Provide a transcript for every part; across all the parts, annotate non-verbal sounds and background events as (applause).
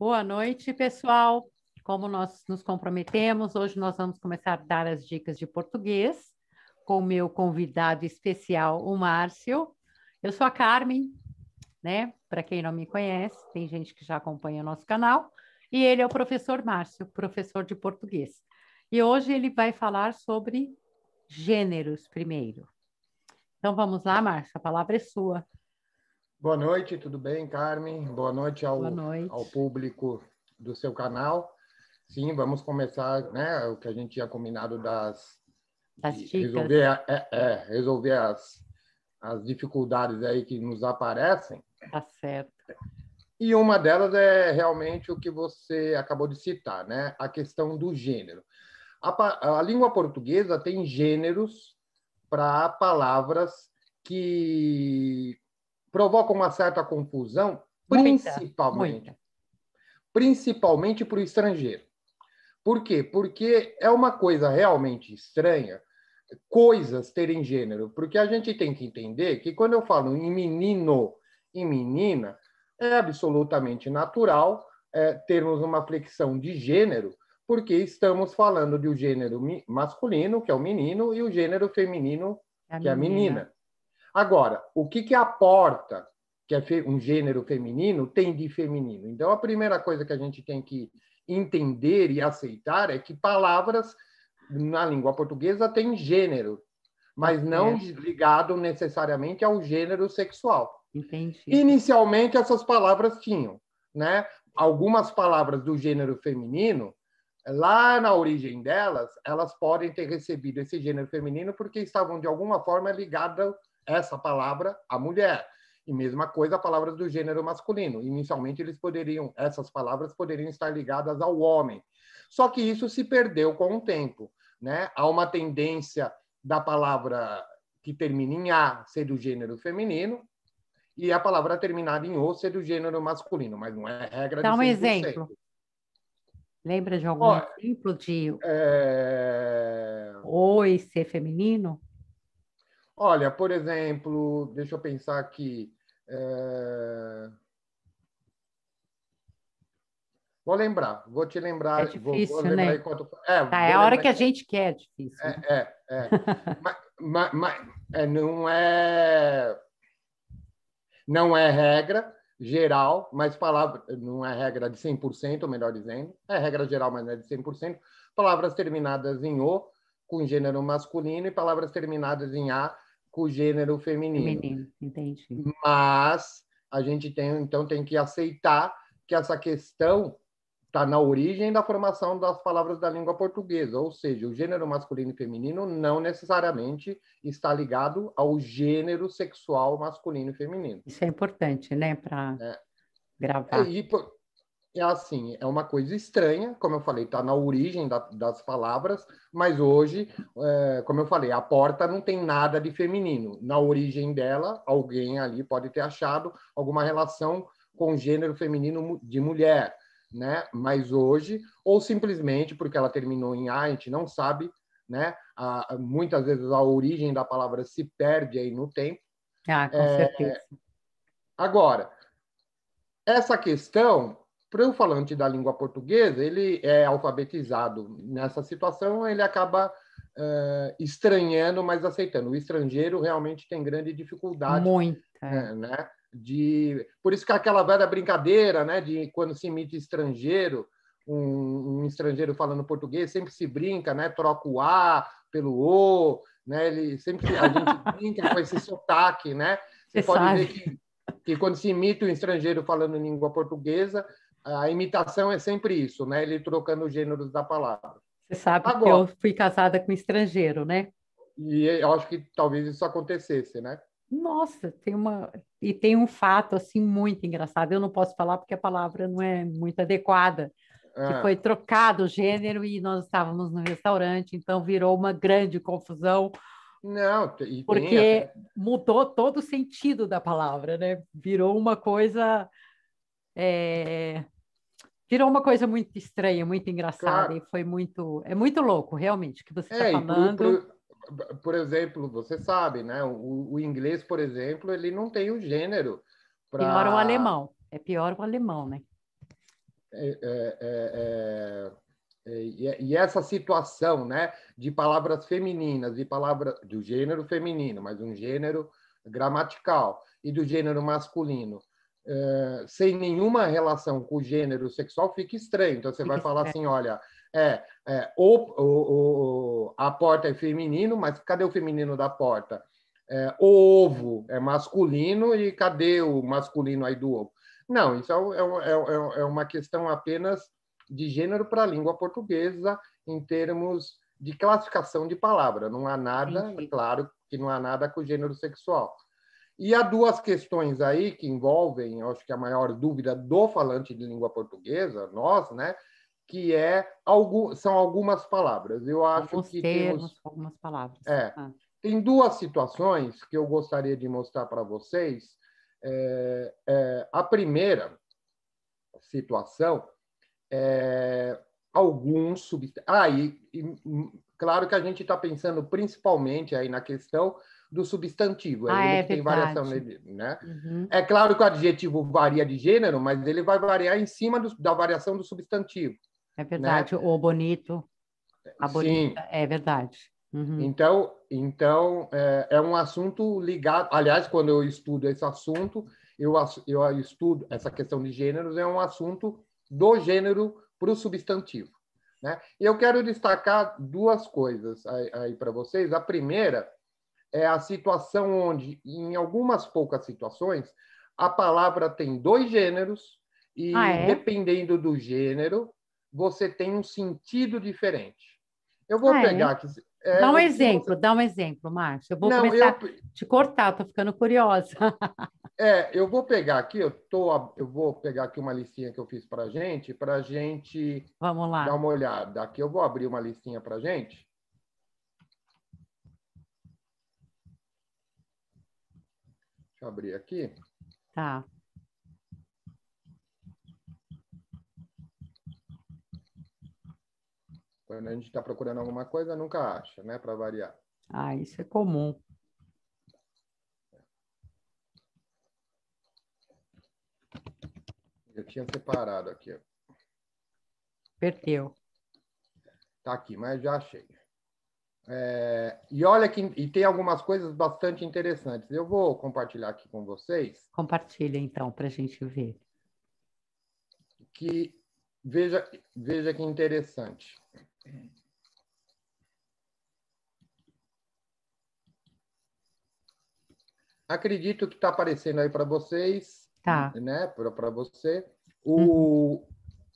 Boa noite, pessoal. Como nós nos comprometemos, hoje nós vamos começar a dar as dicas de português com o meu convidado especial, o Márcio. Eu sou a Carmen, né? Para quem não me conhece, tem gente que já acompanha o nosso canal. E ele é o professor Márcio, professor de português. E hoje ele vai falar sobre gêneros primeiro. Então vamos lá, Márcio, a palavra é sua. Boa noite, tudo bem, Carmen? Boa noite ao, Boa noite. ao público do seu canal. Sim, vamos começar, né? O que a gente tinha combinado das as resolver, é, é, resolver as, as dificuldades aí que nos aparecem. Tá certo. E uma delas é realmente o que você acabou de citar, né? A questão do gênero. A, a língua portuguesa tem gêneros para palavras que provoca uma certa confusão, principalmente. Muita. Principalmente para o estrangeiro. Por quê? Porque é uma coisa realmente estranha coisas terem gênero, porque a gente tem que entender que quando eu falo em menino e menina, é absolutamente natural é, termos uma flexão de gênero, porque estamos falando do gênero masculino, que é o menino, e o gênero feminino, é que menina. é a menina. Agora, o que, que a porta, que é um gênero feminino, tem de feminino? Então, a primeira coisa que a gente tem que entender e aceitar é que palavras na língua portuguesa têm gênero, mas não é. ligado necessariamente ao gênero sexual. Entendi. Inicialmente, essas palavras tinham, né? Algumas palavras do gênero feminino, lá na origem delas, elas podem ter recebido esse gênero feminino porque estavam, de alguma forma, ligadas essa palavra a mulher. E mesma coisa a palavra do gênero masculino. Inicialmente eles poderiam, essas palavras poderiam estar ligadas ao homem. Só que isso se perdeu com o tempo, né? Há uma tendência da palavra que termina em a ser do gênero feminino e a palavra terminada em o ser do gênero masculino, mas não é regra. Dá um exemplo. Lembra de algum Olha, exemplo de é... oi ser feminino? Olha, por exemplo, deixa eu pensar aqui. É... Vou lembrar, vou te lembrar. É difícil, vou, vou lembrar né? Quanto... É, tá, é a hora que a gente quer, é difícil. É, né? é. é. mas, mas, mas, é, não é. Não é regra geral, mas palavra. Não é regra de 100%, melhor dizendo. É regra geral, mas não é de 100%. Palavras terminadas em O, com gênero masculino, e palavras terminadas em A, com o gênero feminino. Feminino, entendi. Mas a gente tem, então, tem que aceitar que essa questão está na origem da formação das palavras da língua portuguesa, ou seja, o gênero masculino e feminino não necessariamente está ligado ao gênero sexual masculino e feminino. Isso é importante, né, para é. gravar. e, por, é assim, é uma coisa estranha, como eu falei, está na origem da, das palavras, mas hoje, é, como eu falei, a porta não tem nada de feminino. Na origem dela, alguém ali pode ter achado alguma relação com gênero feminino de mulher, né? Mas hoje, ou simplesmente porque ela terminou em a, a gente não sabe, né? A, muitas vezes a origem da palavra se perde aí no tempo. Ah, com é, certeza. Agora, essa questão para o falante da língua portuguesa, ele é alfabetizado. Nessa situação, ele acaba uh, estranhando, mas aceitando. O estrangeiro realmente tem grande dificuldade. Muita. Né, né, de... Por isso que aquela velha brincadeira né, de quando se imita estrangeiro, um, um estrangeiro falando português, sempre se brinca, né, troca o A pelo O, né, ele sempre a gente (laughs) brinca com esse sotaque, né? Você, Você pode sabe. ver que, que quando se imita um estrangeiro falando língua portuguesa, a imitação é sempre isso, né? Ele trocando os gêneros da palavra. Você sabe Agora, que eu fui casada com um estrangeiro, né? E eu acho que talvez isso acontecesse, né? Nossa, tem uma e tem um fato assim muito engraçado. Eu não posso falar porque a palavra não é muito adequada. Que ah. foi trocado o gênero e nós estávamos no restaurante, então virou uma grande confusão. Não, e porque mudou todo o sentido da palavra, né? Virou uma coisa é, virou uma coisa muito estranha, muito engraçada, claro. e foi muito. É muito louco, realmente, o que você está é, falando. Por, por, exemplo, você sabe, né? O, o, inglês, por exemplo, ele não tem o um gênero. para. Pior o alemão. É pior o alemão, né? É, é, é, é, é e essa situação, né, de palavras femininas, de palavras do gênero feminino, mas um gênero gramatical e do gênero masculino eh, sem nenhuma relação com o gênero sexual fica estranho. Então, você vai falar assim: olha, é, é ou, ou, ou, a porta é feminino, mas cadê o feminino da porta? É, o ovo é masculino e cadê o masculino aí do ovo? Não, isso é, é, é, é uma questão apenas de gênero para a língua portuguesa em termos de classificação de palavra. Não há nada, claro que não há nada com gênero sexual. E há duas questões aí que envolvem, acho que a maior dúvida do falante de língua portuguesa, nós, né? Que é algo, são algumas palavras. Eu acho Alguns que termos, temos algumas palavras. É, ah. tem duas situações que eu gostaria de mostrar para vocês. É, é, a primeira situação é alguns sub... Ah, e, e claro que a gente está pensando principalmente aí na questão do substantivo. É ah, é, tem variação nele, né? Uhum. É claro que o adjetivo varia de gênero, mas ele vai variar em cima do, da variação do substantivo. É né? verdade. Né? O bonito, a bonita, Sim. é verdade. Uhum. Então, então é, é, um assunto ligado. Aliás, quando eu estudo esse assunto, eu, eu estudo essa questão de gêneros, é um assunto do gênero para o substantivo. Né? E eu quero destacar duas coisas aí, aí para vocês. A primeira é a situação onde, em algumas poucas situações, a palavra tem dois gêneros e, ah, é? dependendo do gênero, você tem um sentido diferente. Eu vou ah, é? pegar aqui. É, dá um exemplo, você... dá um exemplo, Márcio. Eu vou Não, começar eu... te cortar, estou ficando curiosa. (laughs) é, eu vou pegar aqui, eu, tô, eu vou pegar aqui uma listinha que eu fiz para gente, para gente Vamos lá. dar uma olhada. Aqui eu vou abrir uma listinha para gente. Deixa eu abrir aqui. Tá. Quando a gente está procurando alguma coisa, nunca acha, né? Para variar. Ah, isso é comum. Eu tinha separado aqui. Perdeu. Tá aqui, mas já achei. É, e olha que e tem algumas coisas bastante interessantes. Eu vou compartilhar aqui com vocês. Compartilha então para a gente ver. Que veja veja que interessante. Acredito que está aparecendo aí para vocês. Tá. Né? Para você. O, uhum.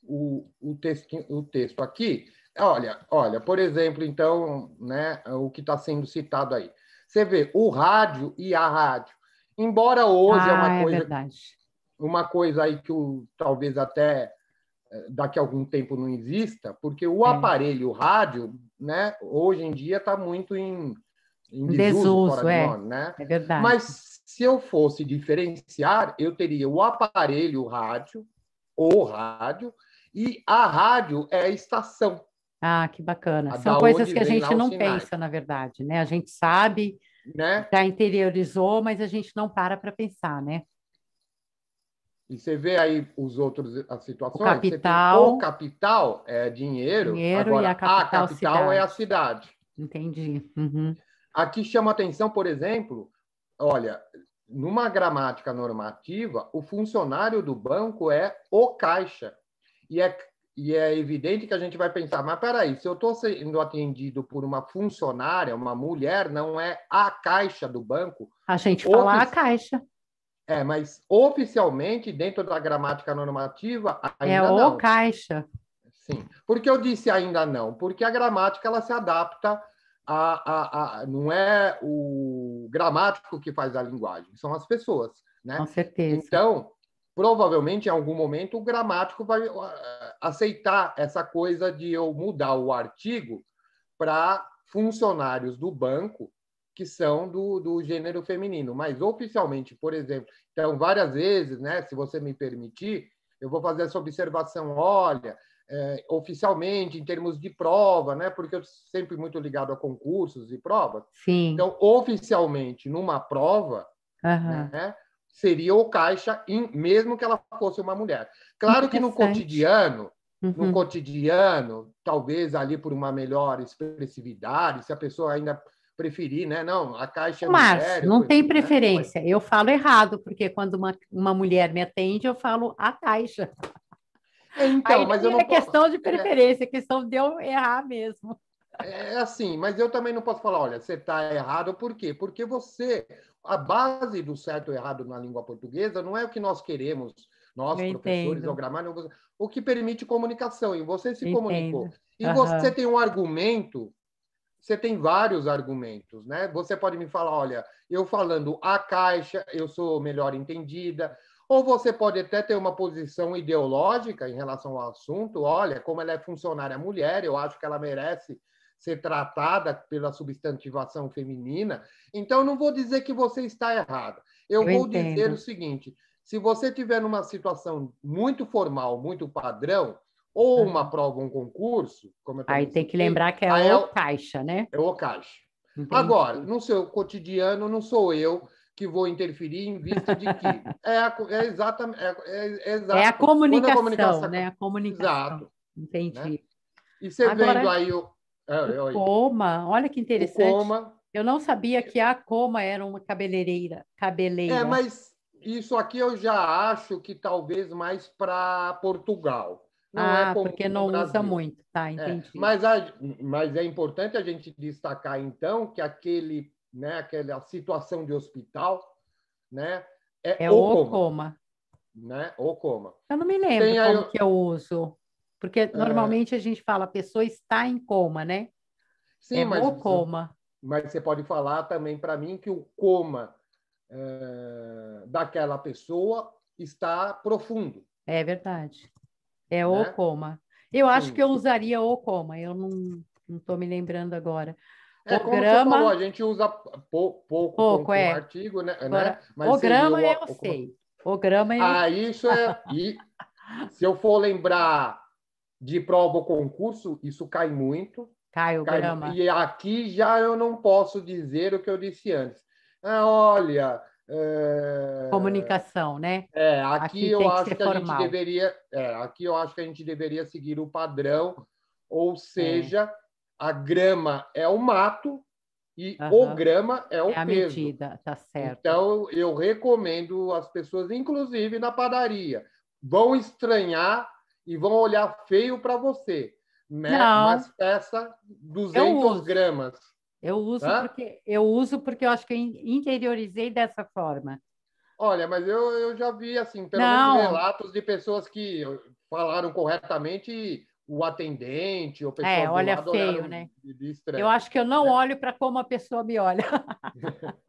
o, o, textinho, o texto aqui Olha, olha, por exemplo, então, né, o que está sendo citado aí. Você vê o rádio e a rádio. Embora hoje ah, é uma ah, é coisa, verdade. uma coisa aí que o, talvez até eh, daqui a algum tempo não exista, porque o é. aparelho o rádio, né, hoje em dia está muito em, em desuso, desuso é. Nome, né? É verdade. Mas se eu fosse diferenciar, eu teria o aparelho rádio, o rádio, e a rádio é a estação. Ah, que bacana. A São coisas que a gente não pensa, na verdade, né? A gente sabe, né? já interiorizou, mas a gente não para para pensar, né? E você vê aí os outros as situações. O capital. o capital é dinheiro. Dinheiro agora, e a capital, a capital é a cidade. Entendi. Uhum. Aqui chama atenção, por exemplo, olha, numa gramática normativa, o funcionário do banco é o caixa. E é e é evidente que a gente vai pensar, mas peraí, se eu estou sendo atendido por uma funcionária, uma mulher, não é a caixa do banco. A gente fala a caixa. É, mas oficialmente, dentro da gramática normativa, ainda é não. É o caixa. Sim. Por que eu disse ainda não? Porque a gramática ela se adapta a, a, a, não é o gramático que faz a linguagem, são as pessoas, né? Com certeza. Então, provavelmente, em algum momento, o gramático vai ah, aceitar essa coisa de eu mudar o artigo para funcionários do banco que são do, do gênero feminino. Mas, oficialmente, por exemplo, então, várias vezes, né, se você me permitir, eu vou fazer essa observação, olha, é, oficialmente, em termos de prova, né, porque eu sempre muito ligado a concursos e provas. Sim. Então, oficialmente, numa prova, uhum. né, seria o caixa, mesmo que ela fosse uma mulher. Claro que no cotidiano, uhum. no cotidiano, talvez ali por uma melhor expressividade, se a pessoa ainda preferir, né? Não, a caixa. É mas mulher, não tem preferência. Né? Eu falo errado, porque quando uma, uma mulher me atende, eu falo a caixa. então, Aí mas eu é não é posso... questão de é, né? preferência, é questão de eu errar mesmo. É assim, mas eu também não posso falar, olha, você está errado, por quê? Porque você, a base do certo e errado na língua portuguesa não é o que nós queremos, nós, eu professores, entendo. ao o que permite comunicação. E você se comunicou. E uhum. você tem um argumento, você tem vários argumentos, né? Você pode me falar, olha, eu falando a caixa, eu sou melhor entendida. Ou você pode até ter uma posição ideológica em relação ao assunto, olha, como ela é funcionária mulher, eu acho que ela merece ser tratada pela substantivação feminina. Então, não vou dizer que você está errada. Eu, Eu vou entendo. dizer o seguinte: se você tiver numa situação muito formal, muito padrão, ou uma prova, um concurso, como eu aí tem que lembrar que é aí é o caixa, né? É o caixa. Entendi. Agora, no seu cotidiano, não sou eu que vou interferir em vista de que (laughs) é, a, é exatamente é, é, exato. É, é a comunicação, a comunicação, né? A comunicação. Exato. Entendi. Né? E você Agora... vendo aí o, ah, o Coma, olha que interessante. O Coma. Eu não sabia que a Coma era uma cabeleireira, cabeleira. É, mas isso aqui eu já acho que talvez mais para Portugal. Não é ah, é porque não usa muito, tá? É, entendi. É, mas, a, mas é importante a gente destacar então que aquele, né, aquela situação de hospital, né, é, é o coma, coma, né, o coma. Eu não me lembro Tem como aí, que eu uso. Porque é. normalmente é... a gente fala, a pessoa está em coma, né? Sim, é mas, o coma. Mas você pode falar também para mim que o coma é, daquela pessoa está profundo. É verdade. É né? o coma. Eu Sim. acho que eu usaria o coma, eu não estou me lembrando agora. É o como grama... você falou, a gente usa pouco, pouco, pouco é. artigo, né? né? Agora, né? o grama eu o... sei. O grama Ah, isso é... (laughs) e, se eu for lembrar de prova ou concurso, isso cai muito. Cai o cai, grama. E aqui já eu não posso dizer o que eu disse antes. Ah, olha. É... Comunicação, né? É, aqui, aqui eu acho que, que a gente deveria. É, aqui eu acho que a gente deveria seguir o padrão, ou é. seja, é. a grama é o mato e uhum. o grama é o é a peso. medida, tá certo. Então eu recomendo às pessoas, inclusive na padaria, vão estranhar e vão olhar feio para você. Né? Não. Mas peça 200 eu gramas. Eu uso, porque, eu uso porque eu acho que eu interiorizei dessa forma. Olha, mas eu, eu já vi, assim, pelo menos relatos de pessoas que falaram corretamente o atendente, ou pessoa é, olha feio, né? De, de eu acho que eu não né? olho para como a pessoa me olha. (laughs)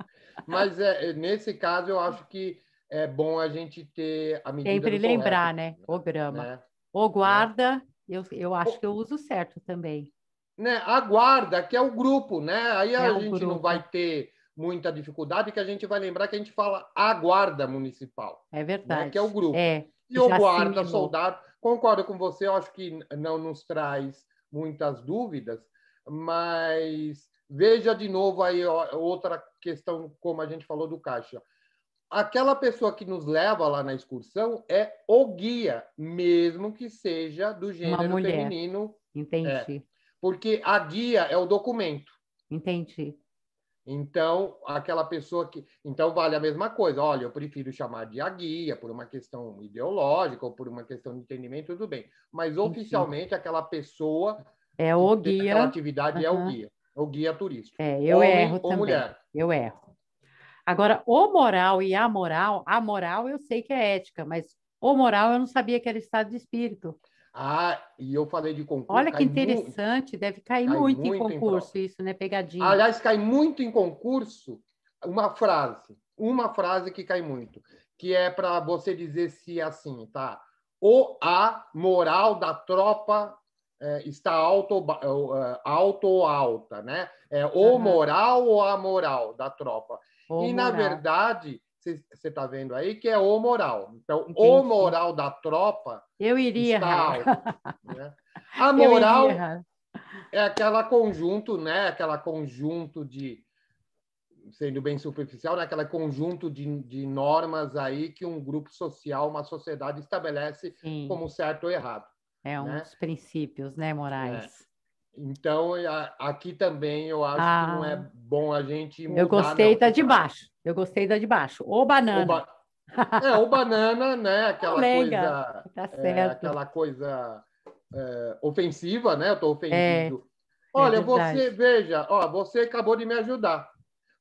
Mas é, é, nesse caso eu acho que é bom a gente ter a medida Sempre lembrar, correto, né? né? O grama. Né? Ou né? guarda, eu, eu acho que eu uso certo também. Né, a guarda, que é o grupo, né? Aí a é gente não vai ter muita dificuldade, que a gente vai lembrar que a gente fala a guarda municipal. É verdade. Né, que é o grupo. É, e o guarda, soldado, concordo com você, eu acho que não nos traz muitas dúvidas, mas veja de novo aí outra questão, como a gente falou do caixa aquela pessoa que nos leva lá na excursão é o guia, mesmo que seja do gênero feminino. Entendi. É, porque a guia é o documento. Entendi. Então, aquela pessoa que. Então, vale a mesma coisa. Olha, eu prefiro chamar de a guia por uma questão ideológica ou por uma questão de entendimento, tudo bem. Mas, oficialmente, aquela pessoa. É o guia. Aquela atividade uhum. é o guia. O guia turístico. É, eu Homem erro ou também. Mulher. Eu erro. Agora, o moral e a moral, a moral eu sei que é ética, mas o moral eu não sabia que era estado de espírito. Ah, e eu falei de concurso. Olha que interessante, deve cair cai muito, muito, em concurso em isso, né? Pegadinha. Aliás, cai muito em concurso uma frase, uma frase que cai muito, que é para você dizer se assim, tá? Ou a moral da tropa é, está alto, é, é, alto ou alta, né? É, uhum. O moral ou a moral da tropa e, na verdade, você está vendo aí que é o moral. Então, o moral da tropa. Eu iria está errar. Alto, né? A (laughs) moral é aquela conjunto, né? Aquela conjunto de sendo bem superficial, né? aquele conjunto de, de normas aí que um grupo social, uma sociedade estabelece Sim. como certo ou errado. É né? dos princípios, né, morais? É. Então, aqui também eu acho ah, que não é ah, bom a gente mudar. Eu gostei não. da de baixo. Eu gostei da de baixo. Ou banana. Ou ba... É, ou banana, né? Aquela coisa. Tá é, aquela coisa é, ofensiva, né? Eu estou ofendido. É, é, Olha, você, veja, ó, você acabou de me ajudar.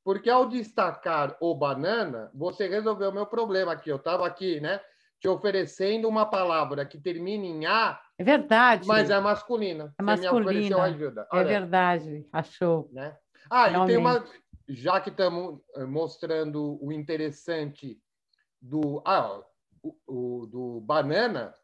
Porque ao destacar o banana, você resolveu o meu problema aqui. Eu estava aqui, né? te oferecendo uma palavra que termina em A. É verdade. Mas é masculina. É masculina. Você me ajuda. É Olha. É verdade. Achou. Né? Ah, Realmente. e tem uma. Já que estamos eh, mostrando o interessante do. Ah, o, o, do banana,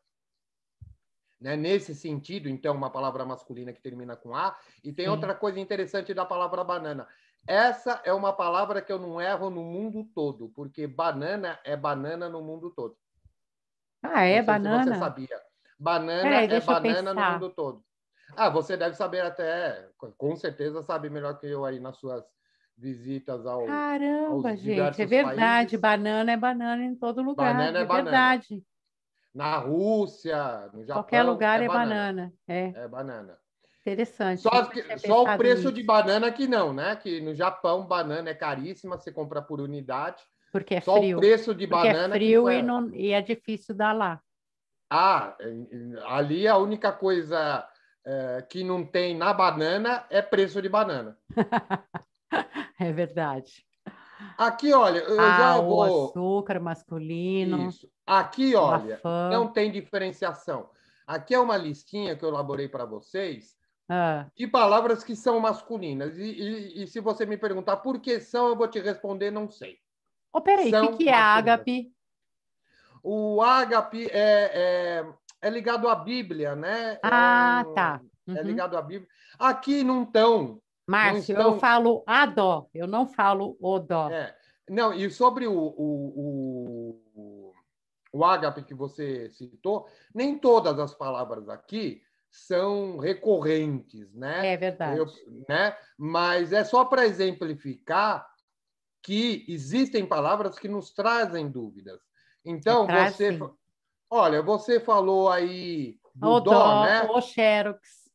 né? nesse sentido, então, uma palavra masculina que termina com A. E tem Sim. outra coisa interessante da palavra banana. Essa é uma palavra que eu não erro no mundo todo, porque banana é banana no mundo todo. Ah, é? banana? você sabia. Banana Peraí, é banana no mundo todo. Ah, você deve saber até, com certeza sabe melhor que eu aí nas suas visitas ao. Caramba, gente, é verdade. Países. Banana é banana em todo lugar. Banana é, é banana. Na Rússia, no Japão. Qualquer lugar é, é banana. banana. É. é banana. Interessante. Só, que, só o preço de banana que não, né? Que no Japão, banana é caríssima, você compra por unidade. Porque é Só frio. o preço de Porque é frio e, não, e é difícil dar lá. Ah, ali a única coisa é, que não tem na banana é preço de banana. (laughs) é verdade. Aqui, olha, eu ah, já vou. O açúcar masculino. Isso. Aqui, olha, não tem diferenciação. Aqui é uma listinha que eu elaborei para vocês ah. de palavras que são masculinas. E, e, e se você me perguntar por que são, eu vou te responder, não sei. Oh, peraí, o que, que, é ágape? O ágape é, é, é, ligado à Bíblia, né? É ah, é um, tá. É uhum. É ligado à Bíblia. Aqui não estão. Márcio, não tão... eu falo a dó, eu não falo o dó. É. Não, e sobre o, o, o, o ágape que você citou, nem todas as palavras aqui são recorrentes, né? É verdade. Eu, né? Mas é só para exemplificar que existem palavras que nos trazem dúvidas. Então, traz, você. Sim. Olha, você falou aí do o dó, dó, né? O xerox.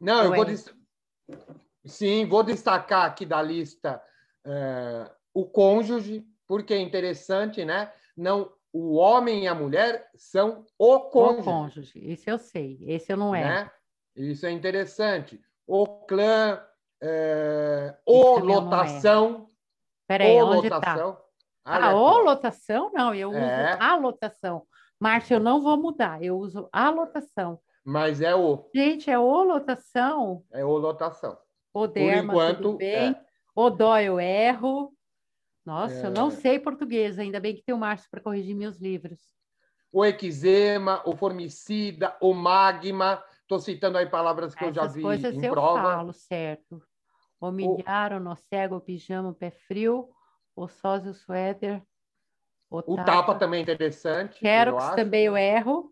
Não, eu, vou. Dest... Sim, vou destacar aqui da lista uh, o cônjuge, porque é interessante, né? Não, o homem e a mulher são o cônjuge. O cônjuge, isso eu sei, esse eu não é. Né? Isso é interessante. O clã, uh, o lotação. Peraí, onde tá? Ah, ou ah, é, tá. lotação, não, eu é. uso a lotação. Márcio. eu não vou mudar, eu uso a lotação. Mas é o. Gente, é o lotação. É o lotação. O derma, Por enquanto, tudo é. bem. É. O dó, eu erro. Nossa, é. eu não é. sei português, ainda bem que tem o Márcio para corrigir meus livros. O eczema, o formicida, o magma. Estou citando aí palavras que Essas eu já vi coisas em eu prova. falo, certo. Humilharam, o... cego, o pijama, o pé frio, o sós o suéter. O, o tapa. tapa também é interessante. Xerox eu também eu erro.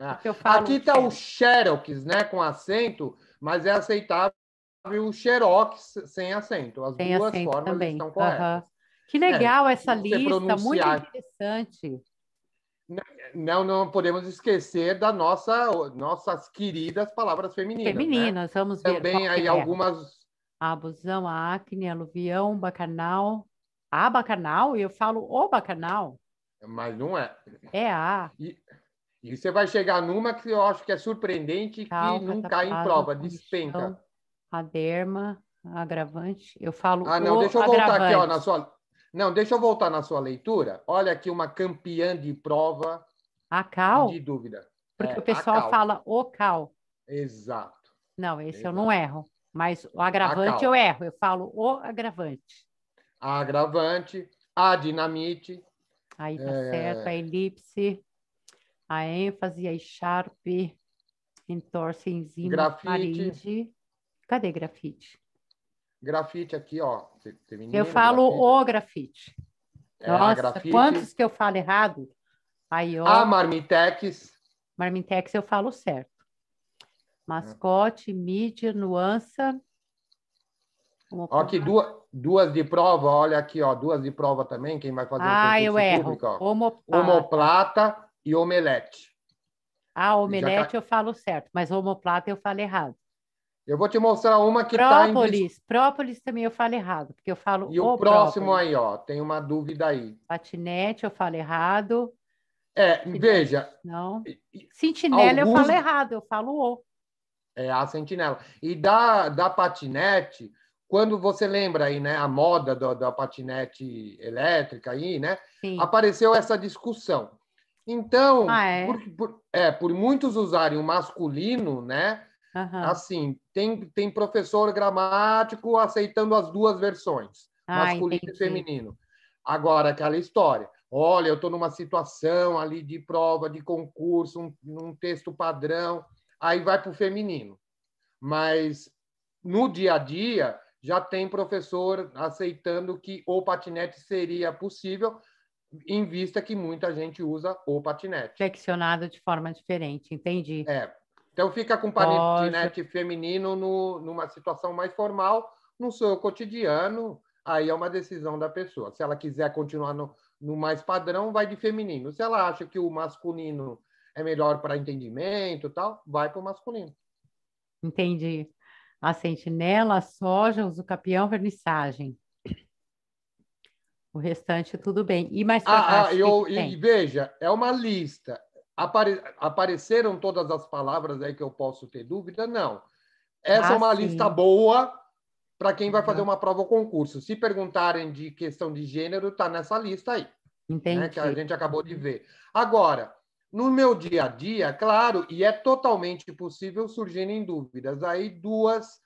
Ah. Eu Aqui está o Xerox, né? Com acento, mas é aceitável o Xerox sem acento. As sem duas acento formas também. estão corretas. Uhum. Que legal é, essa lista, pronunciar... muito interessante. Não, não podemos esquecer da nossa nossas queridas palavras femininas. Né? Femininas, né? vamos ver. Também aí é. algumas a abusão, a acne, aluvião, bacanal. A bacanal? E eu falo o bacanal. Mas não é. É a. E, e, você vai chegar numa que eu acho que é surpreendente e que não tá cai em prova, despenca. a derma, agravante. Eu falo. Ah, não, deixa eu agravante. voltar aqui, ó, na sua. Não, deixa eu voltar na sua leitura. Olha aqui uma campeã de prova. A cal? De dúvida. Porque é, o pessoal fala o cal. Exato. Não, esse Exato. eu não erro. Mas o ah, agravante eu erro, eu falo o agravante. A agravante, a dinamite. Aí tá é... certo, a elipse, a ênfase, a sharp, entorse, enzima, grafite. faringe. Cadê grafite? Grafite aqui, ó. Feminino, eu falo grafite. o grafite. É, Nossa, grafite. quantos que eu falo errado? Aí, ó. A marmitex. Marmitex eu falo certo. Mascote, mídia, nuança. Ó, aqui duas, duas de prova, olha aqui, ó, duas de prova também, quem vai fazer ah, o eu erro. Público, ó. homoplata e omelete. Ah, omelete já... eu falo certo, mas homoplata eu falo errado. Eu vou te mostrar uma que está em... Própolis, própolis também eu falo errado, porque eu falo E o, o próximo própolis. aí, ó, tem uma dúvida aí. Patinete eu falo errado. É, Patinete, veja... Não. Sentinela alguns... eu falo errado, eu falo o é, a sentinela. E da, da patinete, quando você lembra aí, né, a moda do, da patinete elétrica aí, né? Sim. Apareceu essa discussão. Então, ah, é? Por, por, é, por muitos usarem o masculino, né? Uhum. Assim, tem, tem professor gramático aceitando as duas versões, ah, masculino entendi. e feminino. Agora, aquela história. Olha, eu estou numa situação ali de prova, de concurso, um, um texto padrão aí vai para o feminino. Mas no dia a dia, já tem professor aceitando que o patinete seria possível, em vista que muita gente usa o patinete. Flexionado de forma diferente, entendi. É. Então fica com patinete Nossa. feminino no, numa situação mais formal, no seu cotidiano, aí é uma decisão da pessoa. Se ela quiser continuar no, no mais padrão, vai de feminino. Se ela acha que o masculino é melhor para entendimento tal, vai para o masculino. Entendi. A sentinela, a soja, o capião, vernissagem. O restante tudo bem. E mais para ah, ah, eu, que que e veja, é uma lista. Apare, apareceram todas as palavras aí que eu posso ter dúvida? Não. Essa é ah, é uma sim. lista boa para quem vai fazer uma prova ou concurso. Se perguntarem de questão de gênero, está nessa lista aí. Né, Entendi. Né, que a gente acabou de ver. Agora, no meu dia a dia, claro, e é totalmente possível surgirem dúvidas. Aí duas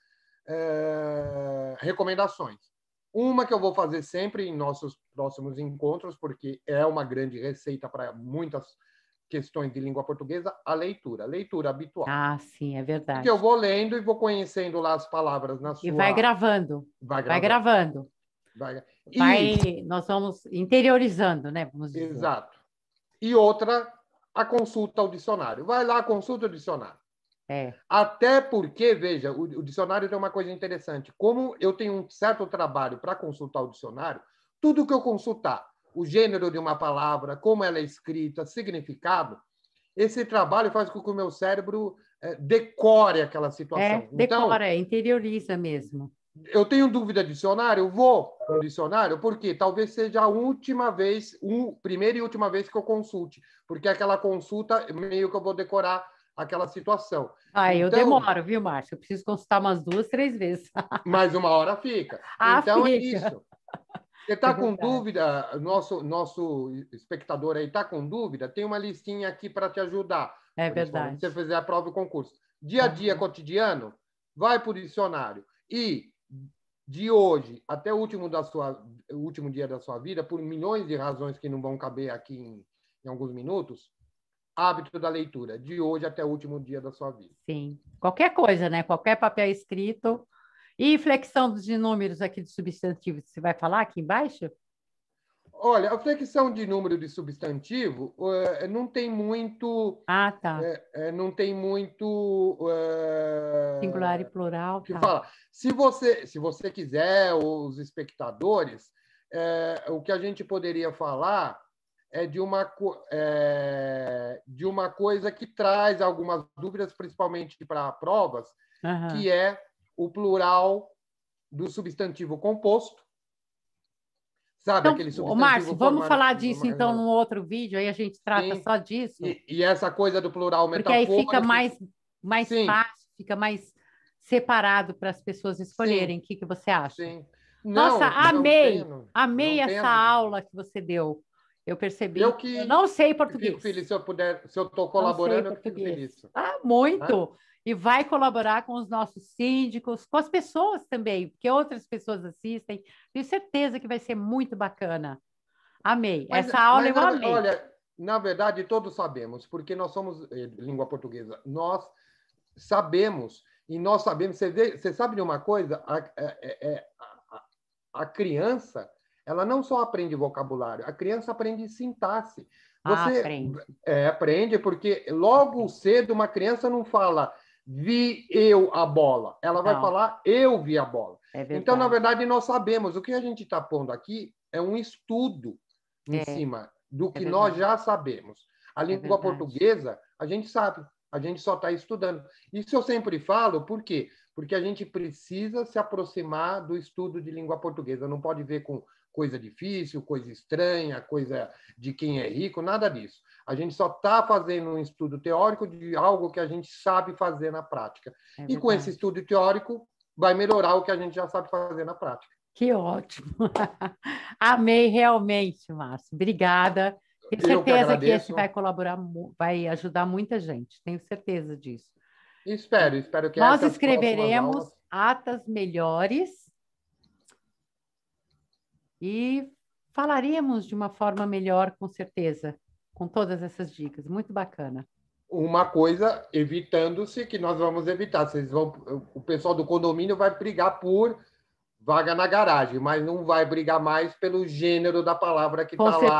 é, recomendações. Uma que eu vou fazer sempre em nossos próximos encontros, porque é uma grande receita para muitas questões de língua portuguesa, a leitura, leitura habitual. Ah, sim, é verdade. Que eu vou lendo e vou conhecendo lá as palavras na sua. E vai gravando. Vai gravando. Vai gravando. Vai... E... vai... Nós vamos interiorizando, né? Vamos dizer. Exato. E outra a consulta ao dicionário. Vai lá, consulta o dicionário. É. Até porque, veja, o, o, dicionário tem uma coisa interessante. Como eu tenho um certo trabalho para consultar o dicionário, tudo que eu consultar, o gênero de uma palavra, como ela é escrita, significado, esse trabalho faz com que o meu cérebro é, decore aquela é, situação. É, decora, então, interioriza mesmo eu tenho dúvida de dicionário? Eu vou no dicionário, porque talvez seja a última vez, um, primeira e última vez que eu consulte, porque aquela consulta, meio que eu vou decorar aquela situação. Ah, então, eu demoro, viu, Márcio? Eu preciso consultar umas duas, três vezes. (laughs) mas uma hora fica. Ah, então é fica. é isso. Você está é tá com dúvida, nosso, nosso espectador aí está com dúvida, tem uma listinha aqui para te ajudar. É verdade. Se você fizer a prova e o concurso. Dia a tá dia, uhum. cotidiano, vai para o dicionário. E de hoje até o último, da sua, último dia da sua vida, por milhões de razões que não vão caber aqui em, em alguns minutos, hábito da leitura, de hoje até o último dia da sua vida. Sim, qualquer coisa, né? Qualquer papel escrito. E inflexão dos números aqui de substantivos, você vai falar aqui embaixo? Olha, a flexão de número de substantivo uh, não tem muito. Ah, tá. Uh, não tem muito. Uh, Singular e plural. Que tá. fala. Se você, se você quiser, os espectadores, o que a gente poderia falar é de uma, de uma coisa que traz algumas dúvidas, principalmente para provas, que é o plural do substantivo composto Sabe então, aquele substantivo? Márcio, vamos falar disso então num outro vídeo, aí a gente trata Sim. só disso. E, e, essa coisa do plural metafórico. Porque aí fica mais, mais fácil, fica mais separado para as pessoas escolherem. O que, que você acha? Sim. Não, Nossa, amei! Não amei não essa aula que você deu. Eu percebi. Eu, que, eu não sei português. Fico se eu puder, se eu estou colaborando, eu fico feliz. Ah, muito! Ah e vai colaborar com os nossos síndicos, com as pessoas também, porque outras pessoas assistem. Tenho certeza que vai ser muito bacana. Amei. Mas, Essa aula eu amei. Olha, na verdade, todos sabemos, porque nós somos eh, língua portuguesa. Nós sabemos, e nós sabemos. Você, sabe de uma coisa? É, é, é, a, a, a, criança, ela não só aprende vocabulário, a criança aprende sintaxe. Ah, você ah, aprende. É, aprende, porque logo cedo uma criança não fala vi eu a bola. Ela vai Não. falar eu vi a bola. É então, na verdade, nós sabemos. O que a gente está pondo aqui é um estudo é. em cima do é que é nós já sabemos. A é língua portuguesa, a gente sabe, a gente só está estudando. Isso eu sempre falo, por quê? Porque a gente precisa se aproximar do estudo de língua portuguesa. Não pode ver com coisa difícil, coisa estranha, coisa de quem é rico, nada disso. A gente só está fazendo um estudo teórico de algo que a gente sabe fazer na prática. É e com esse estudo teórico, vai melhorar o que a gente já sabe fazer na prática. Que ótimo! (laughs) Amei realmente, Márcio. Obrigada. Tenho certeza que, que esse vai colaborar, vai ajudar muita gente. Tenho certeza disso. Espero, espero que Nós escreveremos atas melhores e falaríamos de uma forma melhor, com certeza, com todas essas dicas. Muito bacana. Uma coisa, evitando-se, que nós vamos evitar. Vocês vão, o pessoal do condomínio vai brigar por vaga na garagem, mas não vai brigar mais pelo gênero da palavra que está lá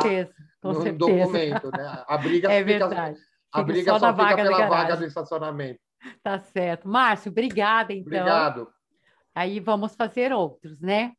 no certeza. documento. Né? A briga é fica, verdade. A briga só, só fica pela garagem. vaga do estacionamento. Tá certo. Márcio, obrigada, então. Obrigado. Aí vamos fazer outros, né?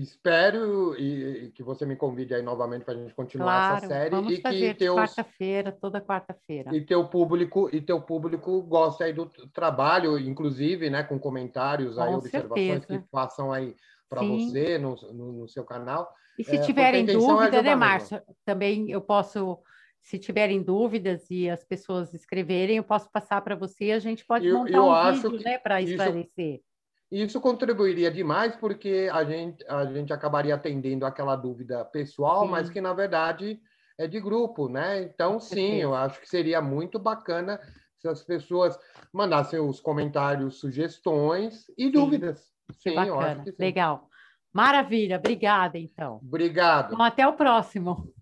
espero e, e, que você me convide aí novamente para a gente continuar claro, essa série vamos e fazer que teus quarta-feira toda quarta-feira e teu público e teu público gosta aí do trabalho inclusive né com comentários com aí observações certeza. que façam aí para você no, no, no, seu canal e se é, tiverem é dúvida é né Márcio também eu posso se tiverem dúvidas e as pessoas escreverem eu posso passar para você a gente pode eu, montar eu um vídeo que né para esclarecer isso isso contribuiria demais porque a gente, a gente acabaria atendendo aquela dúvida pessoal, sim. mas que, na verdade, é de grupo, né? Então, sim, eu acho que seria muito bacana se as pessoas mandassem os comentários, sugestões e sim. dúvidas. Sim, eu acho que sim. Legal. Maravilha, obrigada, então. Obrigado. Então, até o próximo.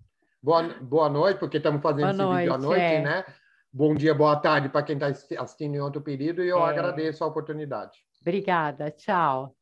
Boa, boa noite, porque estamos fazendo boa esse noite, vídeo à noite, é. né? Bom dia, boa tarde para quem está assistindo em outro período e eu é. agradeço a oportunidade. Obrigada, tchau.